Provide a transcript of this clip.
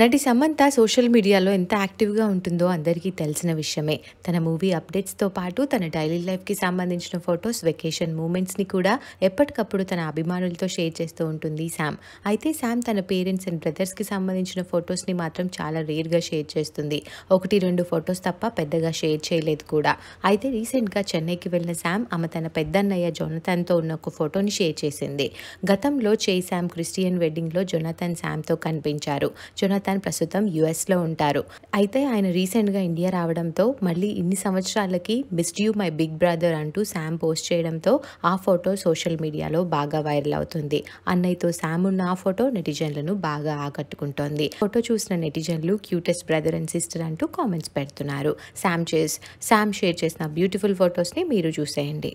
నటి సమంత సోషల్ మీడియాలో ఎంత యాక్టివ్గా ఉంటుందో అందరికీ తెలిసిన విషయమే తన మూవీ అప్డేట్స్తో పాటు తన డైలీ లైఫ్కి సంబంధించిన ఫొటోస్ వెకేషన్ మూమెంట్స్ని కూడా ఎప్పటికప్పుడు తన అభిమానులతో షేర్ చేస్తూ ఉంటుంది శామ్ అయితే శామ్ తన పేరెంట్స్ అండ్ బ్రదర్స్కి సంబంధించిన ఫొటోస్ని మాత్రం చాలా రేర్గా షేర్ చేస్తుంది ఒకటి రెండు ఫొటోస్ తప్ప పెద్దగా షేర్ చేయలేదు కూడా అయితే రీసెంట్గా చెన్నైకి వెళ్ళిన శామ్ ఆమె తన పెద్దన్నయ్య జొనతన్తో ఉన్న ఒక ఫోటోని షేర్ చేసింది గతంలో చే శామ్ క్రిస్టియన్ వెడ్డింగ్లో జొనతన్ శామ్తో కనిపించారు జొనతన్ యోనాథాన్ ప్రస్తుతం యుఎస్లో ఉంటారు అయితే ఆయన రీసెంట్గా ఇండియా రావడంతో మళ్ళీ ఇన్ని సంవత్సరాలకి missed you my big brother అంటూ శామ్ పోస్ట్ చేయడంతో ఆ ఫోటో సోషల్ మీడియాలో బాగా వైరల్ అవుతుంది అన్నయ్యతో శామ్ ఉన్న ఆ ఫోటో నెటిజన్లను బాగా ఆకట్టుకుంటోంది ఫోటో చూసిన నెటిజన్లు క్యూటెస్ట్ బ్రదర్ అండ్ సిస్టర్ అంటూ కామెంట్స్ పెడుతున్నారు శామ్ చేస్ శామ్ షేర్ చేసిన బ్యూటిఫుల్ ఫొటోస్ని మీరు చూసేయండి